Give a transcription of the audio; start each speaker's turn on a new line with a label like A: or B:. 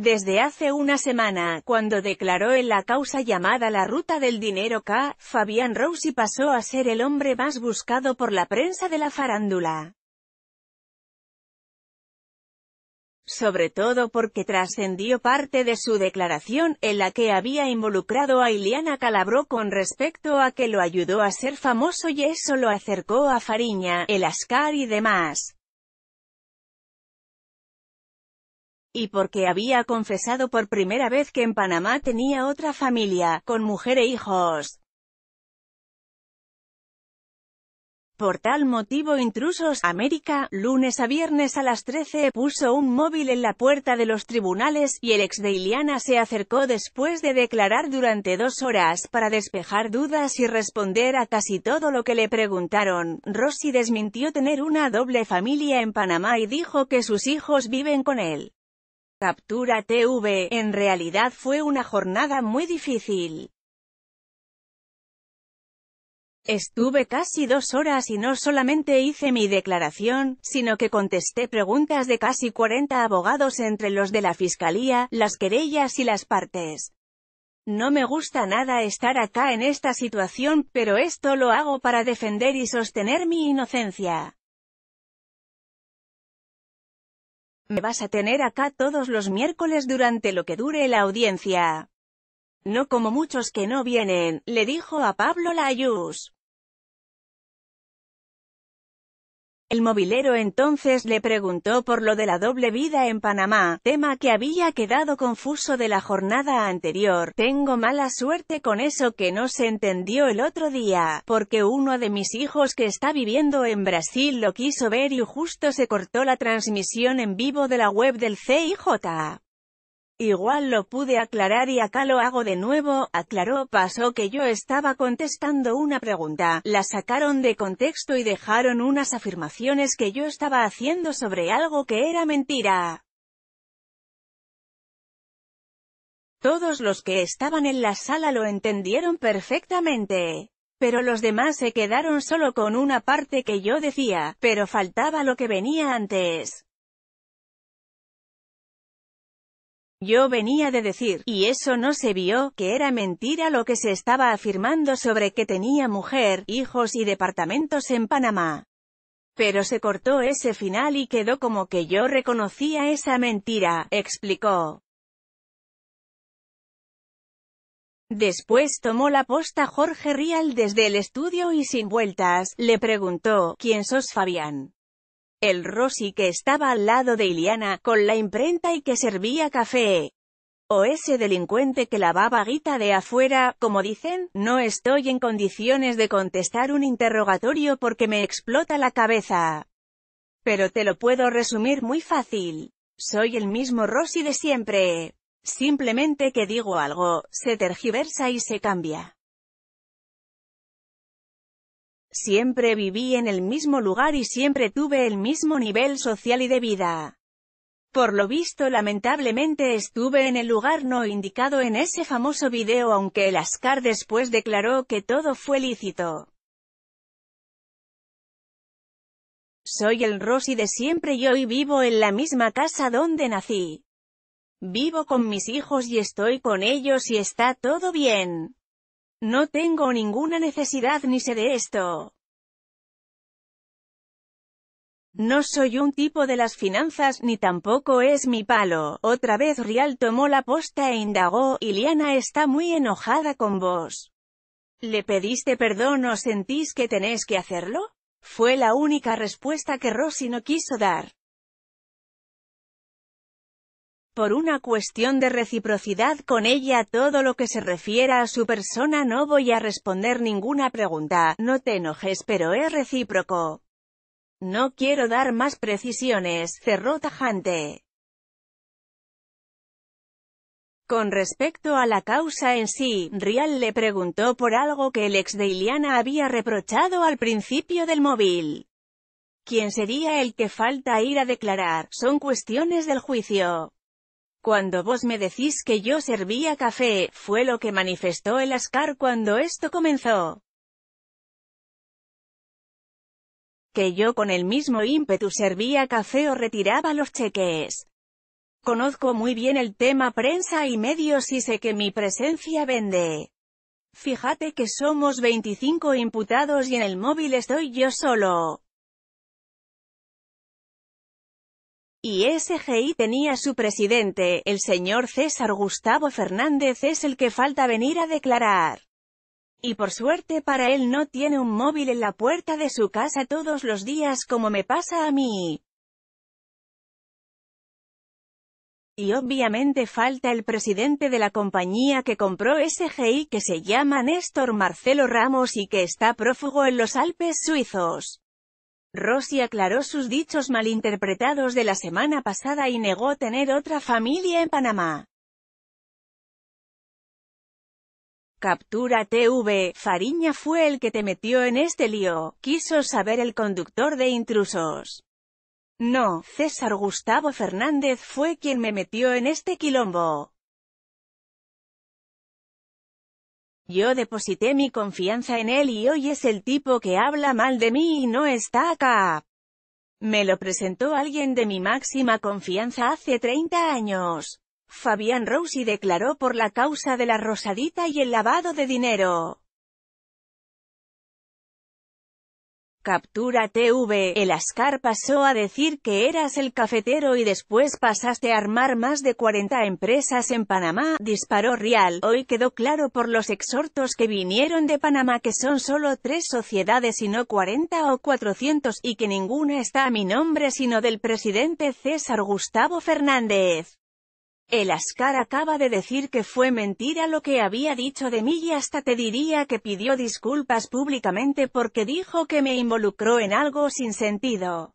A: Desde hace una semana, cuando declaró en la causa llamada la ruta del dinero K, Fabián Rousi pasó a ser el hombre más buscado por la prensa de la farándula. Sobre todo porque trascendió parte de su declaración, en la que había involucrado a Iliana Calabró con respecto a que lo ayudó a ser famoso y eso lo acercó a Fariña, el Ascar y demás. y porque había confesado por primera vez que en Panamá tenía otra familia, con mujer e hijos. Por tal motivo Intrusos América, lunes a viernes a las 13, puso un móvil en la puerta de los tribunales, y el ex de Iliana se acercó después de declarar durante dos horas, para despejar dudas y responder a casi todo lo que le preguntaron. Rossi desmintió tener una doble familia en Panamá y dijo que sus hijos viven con él. Captura TV, en realidad fue una jornada muy difícil. Estuve casi dos horas y no solamente hice mi declaración, sino que contesté preguntas de casi 40 abogados entre los de la Fiscalía, las querellas y las partes. No me gusta nada estar acá en esta situación, pero esto lo hago para defender y sostener mi inocencia. Me vas a tener acá todos los miércoles durante lo que dure la audiencia. No como muchos que no vienen, le dijo a Pablo Layuz. El movilero entonces le preguntó por lo de la doble vida en Panamá, tema que había quedado confuso de la jornada anterior. Tengo mala suerte con eso que no se entendió el otro día, porque uno de mis hijos que está viviendo en Brasil lo quiso ver y justo se cortó la transmisión en vivo de la web del CIJ. Igual lo pude aclarar y acá lo hago de nuevo, aclaró, pasó que yo estaba contestando una pregunta, la sacaron de contexto y dejaron unas afirmaciones que yo estaba haciendo sobre algo que era mentira. Todos los que estaban en la sala lo entendieron perfectamente. Pero los demás se quedaron solo con una parte que yo decía, pero faltaba lo que venía antes. Yo venía de decir, y eso no se vio, que era mentira lo que se estaba afirmando sobre que tenía mujer, hijos y departamentos en Panamá. Pero se cortó ese final y quedó como que yo reconocía esa mentira, explicó. Después tomó la posta Jorge Rial desde el estudio y sin vueltas, le preguntó, ¿quién sos Fabián? El Rossi que estaba al lado de Iliana, con la imprenta y que servía café. O ese delincuente que lavaba guita de afuera, como dicen, no estoy en condiciones de contestar un interrogatorio porque me explota la cabeza. Pero te lo puedo resumir muy fácil. Soy el mismo Rossi de siempre. Simplemente que digo algo, se tergiversa y se cambia. Siempre viví en el mismo lugar y siempre tuve el mismo nivel social y de vida. Por lo visto lamentablemente estuve en el lugar no indicado en ese famoso video aunque el Ascar después declaró que todo fue lícito. Soy el Rosy de siempre y hoy vivo en la misma casa donde nací. Vivo con mis hijos y estoy con ellos y está todo bien. No tengo ninguna necesidad ni sé de esto. No soy un tipo de las finanzas ni tampoco es mi palo. Otra vez Rial tomó la posta e indagó, Liana está muy enojada con vos. ¿Le pediste perdón o sentís que tenés que hacerlo? Fue la única respuesta que Rosy no quiso dar por una cuestión de reciprocidad con ella todo lo que se refiera a su persona no voy a responder ninguna pregunta, no te enojes pero es recíproco. No quiero dar más precisiones, cerró tajante. Con respecto a la causa en sí, Rial le preguntó por algo que el ex de Iliana había reprochado al principio del móvil. ¿Quién sería el que falta ir a declarar? Son cuestiones del juicio. Cuando vos me decís que yo servía café, fue lo que manifestó el Ascar cuando esto comenzó. Que yo con el mismo ímpetu servía café o retiraba los cheques. Conozco muy bien el tema prensa y medios y sé que mi presencia vende. Fíjate que somos 25 imputados y en el móvil estoy yo solo. Y SGI tenía su presidente, el señor César Gustavo Fernández es el que falta venir a declarar. Y por suerte para él no tiene un móvil en la puerta de su casa todos los días como me pasa a mí. Y obviamente falta el presidente de la compañía que compró SGI que se llama Néstor Marcelo Ramos y que está prófugo en los Alpes suizos. Rossi aclaró sus dichos malinterpretados de la semana pasada y negó tener otra familia en Panamá. Captura TV, Fariña fue el que te metió en este lío, quiso saber el conductor de intrusos. No, César Gustavo Fernández fue quien me metió en este quilombo. Yo deposité mi confianza en él y hoy es el tipo que habla mal de mí y no está acá. Me lo presentó alguien de mi máxima confianza hace 30 años. Fabián Rossi declaró por la causa de la rosadita y el lavado de dinero. Captura TV, el Ascar pasó a decir que eras el cafetero y después pasaste a armar más de 40 empresas en Panamá, disparó Rial. Hoy quedó claro por los exhortos que vinieron de Panamá que son solo tres sociedades y no 40 o 400 y que ninguna está a mi nombre sino del presidente César Gustavo Fernández. El Ascar acaba de decir que fue mentira lo que había dicho de mí y hasta te diría que pidió disculpas públicamente porque dijo que me involucró en algo sin sentido.